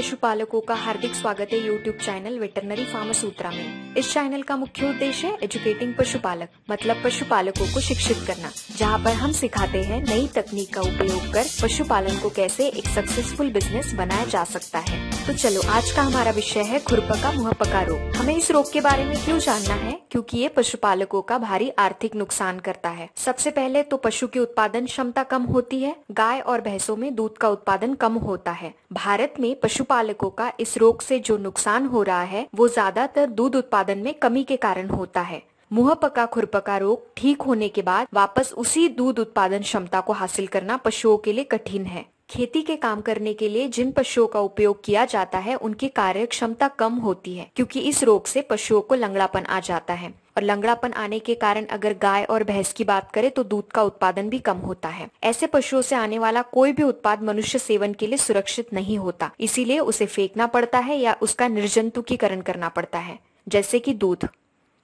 पशुपालकों का हार्दिक स्वागत है यूट्यूब चैनल वेटरनरी सूत्रा में इस चैनल का मुख्य उद्देश्य है एजुकेटिंग पशुपालक मतलब पशुपालकों को शिक्षित करना जहां पर हम सिखाते हैं नई तकनीक का उपयोग कर पशुपालन को कैसे एक सक्सेसफुल बिजनेस बनाया जा सकता है तो चलो आज का हमारा विषय है खुरपका मुहपका रोग हमें इस रोग के बारे में क्यों जानना है क्योंकि ये पशुपालकों का भारी आर्थिक नुकसान करता है सबसे पहले तो पशु की उत्पादन क्षमता कम होती है गाय और भैंसों में दूध का उत्पादन कम होता है भारत में पशुपालकों का इस रोग से जो नुकसान हो रहा है वो ज्यादातर दूध उत्पादन उत्पादन में कमी के कारण होता है मुंह पका खुरपका रोग ठीक होने के बाद वापस उसी दूध उत्पादन क्षमता को हासिल करना पशुओं के लिए कठिन है खेती के काम करने के लिए जिन पशुओं का उपयोग किया जाता है उनकी कार्य क्षमता कम होती है क्योंकि इस रोग से पशुओं को लंगड़ापन आ जाता है और लंगड़ापन आने के कारण अगर गाय और भैंस की बात करें तो दूध का उत्पादन भी कम होता है ऐसे पशुओं से आने वाला कोई भी उत्पाद मनुष्य सेवन के लिए सुरक्षित नहीं होता इसीलिए उसे फेंकना पड़ता है या उसका निर्जंतुकीकरण करना पड़ता है जैसे कि दूध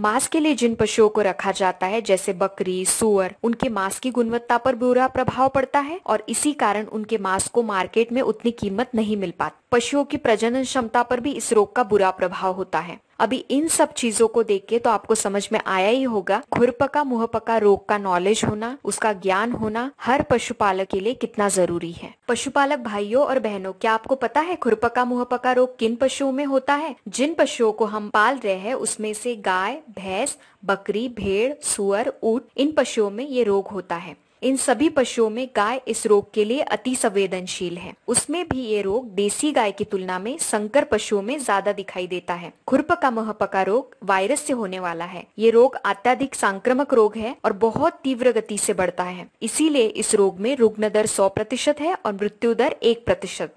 मांस के लिए जिन पशुओं को रखा जाता है जैसे बकरी सुअर उनके मांस की गुणवत्ता पर बुरा प्रभाव पड़ता है और इसी कारण उनके मांस को मार्केट में उतनी कीमत नहीं मिल पाती पशुओं की प्रजनन क्षमता पर भी इस रोग का बुरा प्रभाव होता है अभी इन सब चीजों को देख के तो आपको समझ में आया ही होगा खुरपका मुहपका रोग का नॉलेज होना उसका ज्ञान होना हर पशुपालक के लिए कितना जरूरी है पशुपालक भाइयों और बहनों क्या आपको पता है खुरपका मुहपका रोग किन पशुओं में होता है जिन पशुओं को हम पाल रहे हैं उसमें से गाय भैंस बकरी भेड़ सुअर ऊट इन पशुओं में ये रोग होता है इन सभी पशुओं में गाय इस रोग के लिए अति संवेदनशील है उसमें भी ये रोग देसी गाय की तुलना में संकर पशुओं में ज्यादा दिखाई देता है खुरप का मुहपका रोग वायरस से होने वाला है ये रोग अत्याधिक संक्रमक रोग है और बहुत तीव्र गति से बढ़ता है इसीलिए इस रोग में रुग्ण दर सौ प्रतिशत है और मृत्यु दर एक प्रतिशत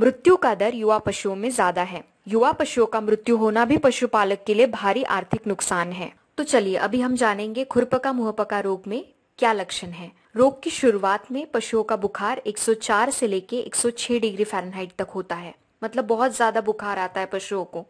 मृत्यु का दर युवा पशुओं में ज्यादा है युवा पशुओं का मृत्यु होना भी पशुपालक के लिए भारी आर्थिक नुकसान है तो चलिए अभी हम जानेंगे खुरपका मुहपका रोग में क्या लक्षण है रोग की शुरुआत में पशुओं का बुखार 104 से लेके 106 डिग्री फ़ारेनहाइट तक होता है मतलब बहुत ज़्यादा बुखार आता है पशुओं को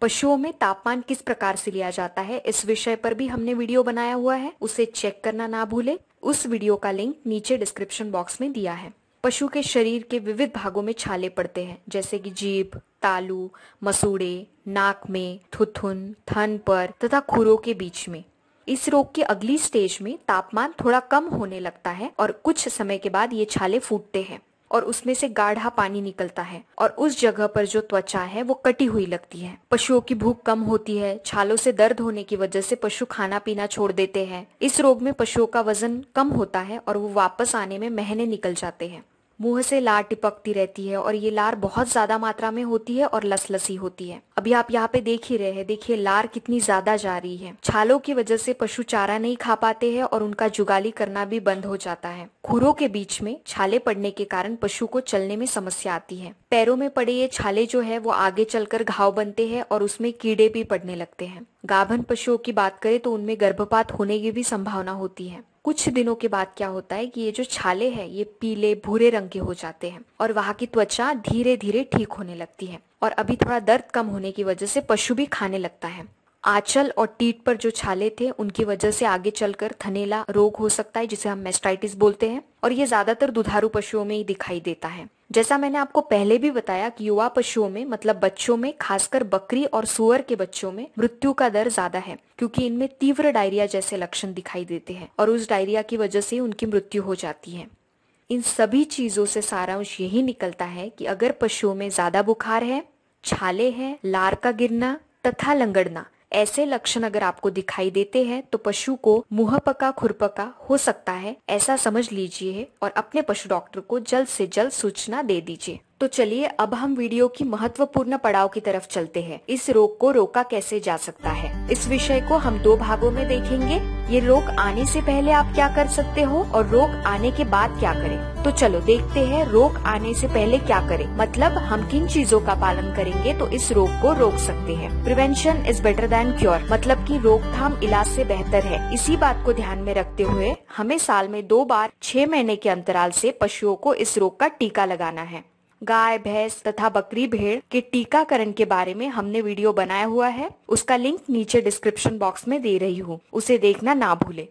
पशुओं में तापमान किस प्रकार से लिया जाता है इस विषय पर भी हमने वीडियो बनाया हुआ है उसे चेक करना ना भूले उस वीडियो का लिंक नीचे डिस्क्रिप्शन बॉक्स में दिया है पशु के शरीर के विविध भागों में छाले पड़ते हैं जैसे कि जीभ तालू मसूड़े नाक में थुथुन थन पर तथा खुरों के बीच में इस रोग की अगली स्टेज में तापमान थोड़ा कम होने लगता है और कुछ समय के बाद ये छाले फूटते हैं और उसमें से गाढ़ा पानी निकलता है और उस जगह पर जो त्वचा है वो कटी हुई लगती है पशुओं की भूख कम होती है छालों से दर्द होने की वजह से पशु खाना पीना छोड़ देते हैं इस रोग में पशुओं का वजन कम होता है और वो वापस आने में महीने निकल जाते हैं मुंह से लार टिपकती रहती है और ये लार बहुत ज्यादा मात्रा में होती है और लसलसी होती है अभी आप यहाँ पे देख ही रहे हैं देखिए लार कितनी ज्यादा जा रही है छालों की वजह से पशु चारा नहीं खा पाते हैं और उनका जुगाली करना भी बंद हो जाता है खुरों के बीच में छाले पड़ने के कारण पशु को चलने में समस्या आती है पैरों में पड़े ये छाले जो है वो आगे चलकर घाव बनते हैं और उसमें कीड़े भी पड़ने लगते हैं गाभन पशुओं की बात करें तो उनमें गर्भपात होने की भी संभावना होती है कुछ दिनों के बाद क्या होता है कि ये जो छाले हैं ये पीले भूरे रंग के हो जाते हैं और वहाँ की त्वचा धीरे धीरे ठीक होने लगती है और अभी थोड़ा दर्द कम होने की वजह से पशु भी खाने लगता है आंचल और टीट पर जो छाले थे उनकी वजह से आगे चलकर थनेला रोग हो सकता है जिसे हम मेस्टाइटिस बोलते हैं और ये ज्यादातर दुधारू पशुओं में ही दिखाई देता है जैसा मैंने आपको पहले भी बताया कि युवा पशुओं में मतलब बच्चों में खासकर बकरी और सुअर के बच्चों में मृत्यु का दर ज्यादा है क्योंकि इनमें तीव्र डायरिया जैसे लक्षण दिखाई देते हैं और उस डायरिया की वजह से उनकी मृत्यु हो जाती है इन सभी चीज़ों से सारांश यही निकलता है कि अगर पशुओं में ज़्यादा बुखार है छाले हैं लार का गिरना तथा लंगड़ना ऐसे लक्षण अगर आपको दिखाई देते हैं तो पशु को पका खुरपका हो सकता है ऐसा समझ लीजिए और अपने पशु डॉक्टर को जल्द से जल्द सूचना दे दीजिए तो चलिए अब हम वीडियो की महत्वपूर्ण पड़ाव की तरफ चलते हैं इस रोग को रोका कैसे जा सकता है इस विषय को हम दो भागों में देखेंगे ये रोग आने से पहले आप क्या कर सकते हो और रोग आने के बाद क्या करें तो चलो देखते हैं रोग आने से पहले क्या करें मतलब हम किन चीजों का पालन करेंगे तो इस रोग को रोक सकते हैं prevention is better than cure मतलब की रोकथाम इलाज ऐसी बेहतर है इसी बात को ध्यान में रखते हुए हमें साल में दो बार छह महीने के अंतराल ऐसी पशुओं को इस रोग का टीका लगाना है गाय भैंस तथा बकरी भेड़ के टीकाकरण के बारे में हमने वीडियो बनाया हुआ है उसका लिंक नीचे डिस्क्रिप्शन बॉक्स में दे रही हूँ उसे देखना ना भूले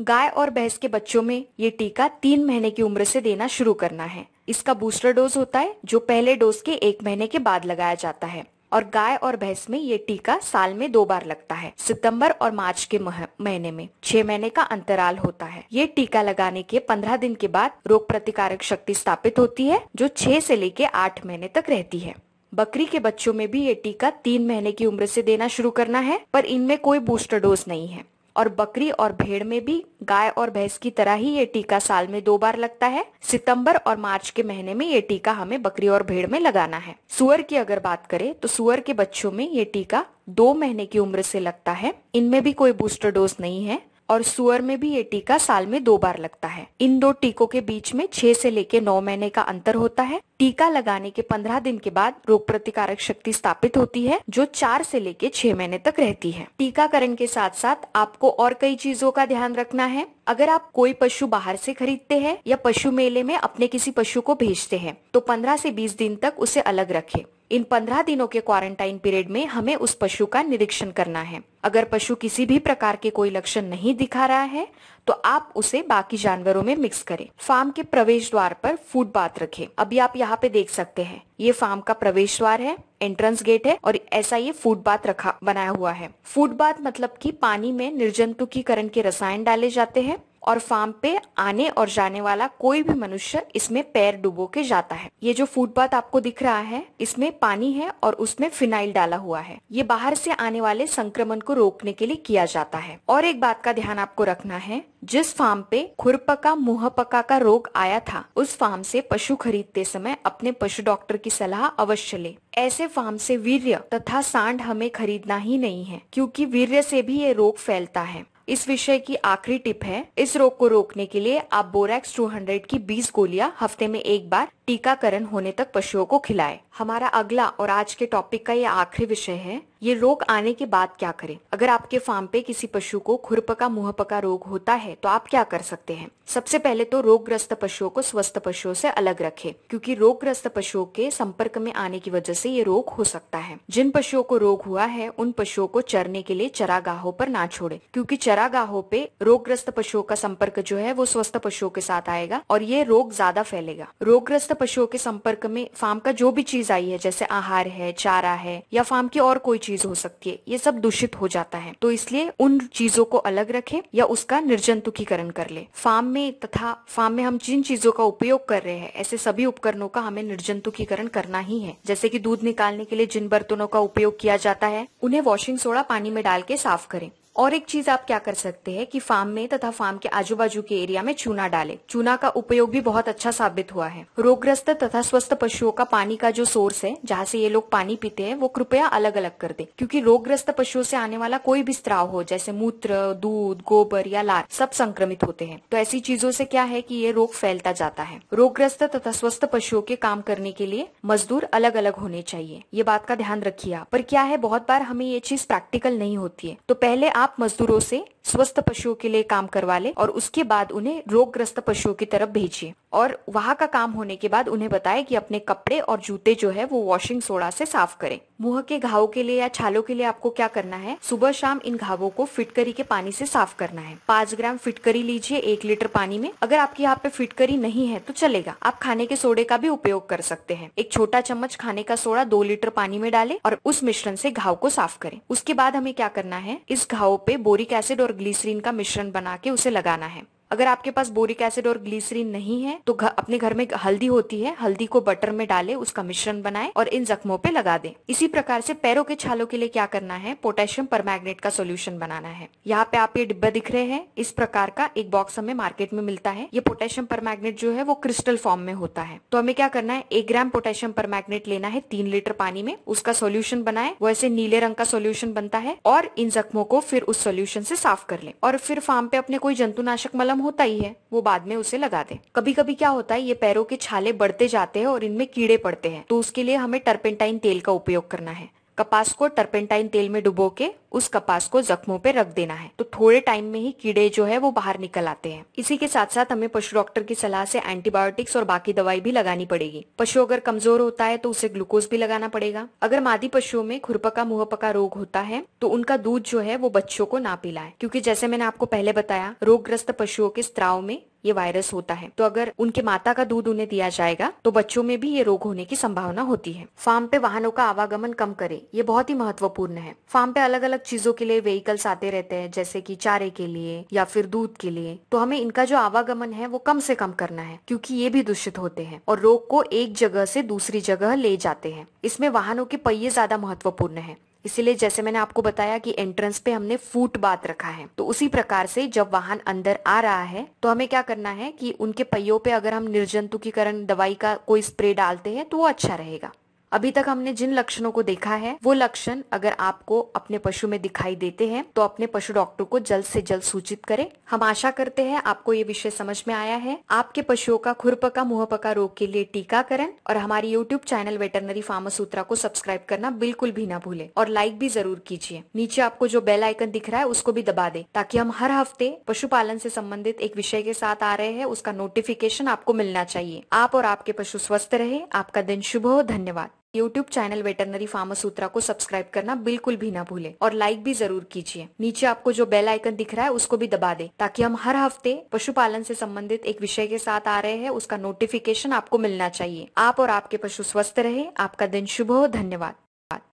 गाय और भैंस के बच्चों में ये टीका तीन महीने की उम्र से देना शुरू करना है इसका बूस्टर डोज होता है जो पहले डोज के एक महीने के बाद लगाया जाता है और गाय और भैंस में ये टीका साल में दो बार लगता है सितंबर और मार्च के महीने में छह महीने का अंतराल होता है ये टीका लगाने के पंद्रह दिन के बाद रोग प्रतिकारक शक्ति स्थापित होती है जो छह से लेके आठ महीने तक रहती है बकरी के बच्चों में भी ये टीका तीन महीने की उम्र से देना शुरू करना है पर इनमें कोई बूस्टर डोज नहीं है और बकरी और भेड़ में भी गाय और भैंस की तरह ही ये टीका साल में दो बार लगता है सितंबर और मार्च के महीने में ये टीका हमें बकरी और भेड़ में लगाना है सुअर की अगर बात करें तो सुअर के बच्चों में ये टीका दो महीने की उम्र से लगता है इनमें भी कोई बूस्टर डोज नहीं है और सुअर में भी ये टीका साल में दो बार लगता है इन दो टीकों के बीच में छह से लेकर नौ महीने का अंतर होता है टीका लगाने के पंद्रह दिन के बाद रोग प्रतिकारक शक्ति स्थापित होती है जो चार से लेकर छह महीने तक रहती है टीकाकरण के साथ साथ आपको और कई चीजों का ध्यान रखना है अगर आप कोई पशु बाहर से खरीदते हैं या पशु मेले में अपने किसी पशु को भेजते हैं तो 15 से 20 दिन तक उसे अलग रखें इन पंद्रह दिनों के क्वारंटाइन पीरियड में हमें उस पशु का निरीक्षण करना है अगर पशु किसी भी प्रकार के कोई लक्षण नहीं दिखा रहा है तो आप उसे बाकी जानवरों में मिक्स करें फार्म के प्रवेश द्वार पर फूड बात रखें अभी आप यहाँ पे देख सकते हैं ये फार्म का प्रवेश द्वार है एंट्रेंस गेट है और ऐसा ये फूड बात रखा बनाया हुआ है फूड बात मतलब की पानी में निर्जंतुकीकरण के रसायन डाले जाते हैं और फार्म पे आने और जाने वाला कोई भी मनुष्य इसमें पैर डुबो के जाता है ये जो फुटपाथ आपको दिख रहा है इसमें पानी है और उसमें फिनाइल डाला हुआ है ये बाहर से आने वाले संक्रमण को रोकने के लिए किया जाता है और एक बात का ध्यान आपको रखना है जिस फार्म पे खुरपका मुहपका का रोग आया था उस फार्म से पशु खरीदते समय अपने पशु डॉक्टर की सलाह अवश्य ले ऐसे फार्म से वीर्य तथा सांड हमें खरीदना ही नहीं है क्योंकि वीर्य से भी ये रोग फैलता है इस विषय की आखिरी टिप है इस रोग को रोकने के लिए आप बोरेक्स 200 की 20 गोलियां हफ्ते में एक बार टीकाकरण होने तक पशुओं को खिलाए हमारा अगला और आज के टॉपिक का ये आखिरी विषय है ये रोग आने के बाद क्या करें अगर आपके फार्म पे किसी पशु को खुरपका मुहपका रोग होता है तो आप क्या कर सकते हैं सबसे पहले तो रोगग्रस्त पशुओं को स्वस्थ पशुओं से अलग रखें क्योंकि रोगग्रस्त पशुओं के संपर्क में आने की वजह से ये रोग हो सकता है जिन पशुओं को रोग हुआ है उन पशुओं को चरने के लिए चरागाहों पर ना छोड़े चरा चरागाहों पे रोगग्रस्त पशुओं का संपर्क जो है वो स्वस्थ पशुओं के साथ आएगा और ये रोग ज्यादा फैलेगा रोगग्रस्त पशुओं के संपर्क में फार्म का जो भी चीज आई है जैसे आहार है चारा है या फार्म की और कोई चीज हो सकती है ये सब दूषित हो जाता है तो इसलिए उन चीजों को अलग रखें या उसका निर्जंतुकीकरण कर ले फार्म में तथा फार्म में हम जिन चीजों का उपयोग कर रहे हैं ऐसे सभी उपकरणों का हमें निर्जंतुकीकरण करना ही है जैसे की दूध निकालने के लिए जिन बर्तनों का उपयोग किया जाता है उन्हें वॉशिंग सोडा पानी में डाल के साफ करें और एक चीज आप क्या कर सकते हैं कि फार्म में तथा फार्म के आजू बाजू के एरिया में चूना डालें चूना का उपयोग भी बहुत अच्छा साबित हुआ है रोगग्रस्त तथा स्वस्थ पशुओं का पानी का जो सोर्स है जहाँ से ये लोग पानी पीते हैं वो कृपया अलग अलग कर दे क्यूँकी रोगग्रस्त पशुओं से आने वाला कोई भी स्त्राव हो जैसे मूत्र दूध गोबर या लार सब संक्रमित होते हैं तो ऐसी चीजों से क्या है की ये रोग फैलता जाता है रोगग्रस्त तथा स्वस्थ पशुओं के काम करने के लिए मजदूर अलग अलग होने चाहिए ये बात का ध्यान रखिए पर क्या है बहुत बार हमें ये चीज प्रैक्टिकल नहीं होती है तो पहले आप आप मजदूरों से स्वस्थ पशुओं के लिए काम करवा ले और उसके बाद उन्हें रोगग्रस्त पशुओं की तरफ भेजिए और वहाँ का काम होने के बाद उन्हें बताएं कि अपने कपड़े और जूते जो है वो वॉशिंग सोडा से साफ करें मुंह के घावों के लिए या छालों के लिए आपको क्या करना है सुबह शाम इन घावों को फिटकरी के पानी से साफ करना है पांच ग्राम फिटकरी लीजिए एक लीटर पानी में अगर आपके यहाँ पे फिटकरी नहीं है तो चलेगा आप खाने के सोडे का भी उपयोग कर सकते हैं एक छोटा चम्मच खाने का सोडा दो लीटर पानी में डाले और उस मिश्रण से घाव को साफ करें उसके बाद हमें क्या करना है इस घाव पे बोरिक एसिड और ग्लिसरीन का मिश्रण बना के उसे लगाना है अगर आपके पास बोरिक एसिड और ग्लिसरीन नहीं है तो घर, अपने घर में हल्दी होती है हल्दी को बटर में डाले उसका मिश्रण बनाए और इन जख्मों पे लगा दें इसी प्रकार से पैरों के छालों के लिए क्या करना है पोटेशियम पर का सोल्यूशन बनाना है यहाँ पे आप ये डिब्बा दिख रहे हैं इस प्रकार का एक बॉक्स हमें मार्केट में मिलता है ये पोटेशियम पर जो है वो क्रिस्टल फॉर्म में होता है तो हमें क्या करना है एक ग्राम पोटेशियम पर लेना है तीन लीटर पानी में उसका सोल्यूशन बनाए वो ऐसे नीले रंग का सोल्यूशन बनता है और इन जख्मों को फिर उस सोल्यूशन से साफ कर ले और फिर फार्म पे अपने कोई जंतुनाशक मलम खत्म होता ही है वो बाद में उसे लगा दे कभी कभी क्या होता है ये पैरों के छाले बढ़ते जाते हैं और इनमें कीड़े पड़ते हैं तो उसके लिए हमें टर्पेंटाइन तेल का उपयोग करना है कपास को टर्पेंटाइन तेल में डुबो के उस कपास को जख्मों पे रख देना है तो थोड़े टाइम में ही कीड़े जो है वो बाहर निकल आते हैं इसी के साथ साथ हमें पशु डॉक्टर की सलाह से एंटीबायोटिक्स और बाकी दवाई भी लगानी पड़ेगी पशु अगर कमजोर होता है तो उसे ग्लूकोज भी लगाना पड़ेगा अगर मादी पशुओं में खुरपका मुहपका रोग होता है तो उनका दूध जो है वो बच्चों को ना पिलाए क्योंकि जैसे मैंने आपको पहले बताया रोगग्रस्त पशुओं के स्त्राव में ये वायरस होता है तो अगर उनके माता का दूध उन्हें दिया जाएगा तो बच्चों में भी ये रोग होने की संभावना होती है फार्म पे वाहनों का आवागमन कम करे ये बहुत ही महत्वपूर्ण है फार्म पे अलग अलग चीजों के लिए व्हीकल्स आते रहते हैं जैसे की चारे के लिए या फिर दूध के लिए तो हमें इनका जो आवागमन है वो कम से कम करना है क्योंकि ये भी दूषित होते हैं और रोग को एक जगह से दूसरी जगह ले जाते हैं इसमें वाहनों के पहिए ज्यादा महत्वपूर्ण है इसीलिए जैसे मैंने आपको बताया कि एंट्रेंस पे हमने फूट बात रखा है तो उसी प्रकार से जब वाहन अंदर आ रहा है तो हमें क्या करना है कि उनके पहियों पे अगर हम निर्जंतुकीकरण दवाई का कोई स्प्रे डालते हैं तो वो अच्छा रहेगा अभी तक हमने जिन लक्षणों को देखा है वो लक्षण अगर आपको अपने पशु में दिखाई देते हैं तो अपने पशु डॉक्टर को जल्द से जल्द सूचित करें हम आशा करते हैं आपको ये विषय समझ में आया है आपके पशुओं का खुरपका मुहपका रोग के लिए टीकाकरण और हमारी यूट्यूब चैनल वेटरनरी फार्मसूत्रा को सब्सक्राइब करना बिल्कुल भी ना भूले और लाइक भी जरूर कीजिए नीचे आपको जो बेल आइकन दिख रहा है उसको भी दबा दे ताकि हम हर हफ्ते पशुपालन से संबंधित एक विषय के साथ आ रहे हैं उसका नोटिफिकेशन आपको मिलना चाहिए आप और आपके पशु स्वस्थ रहे आपका दिन शुभ हो धन्यवाद यूट्यूब चैनल वेटरनरी फार्मासूत्रा को सब्सक्राइब करना बिल्कुल भी ना भूले और लाइक भी जरूर कीजिए नीचे आपको जो बेल आइकन दिख रहा है उसको भी दबा दे ताकि हम हर हफ्ते पशुपालन से संबंधित एक विषय के साथ आ रहे हैं उसका नोटिफिकेशन आपको मिलना चाहिए आप और आपके पशु स्वस्थ रहे आपका दिन शुभ हो धन्यवाद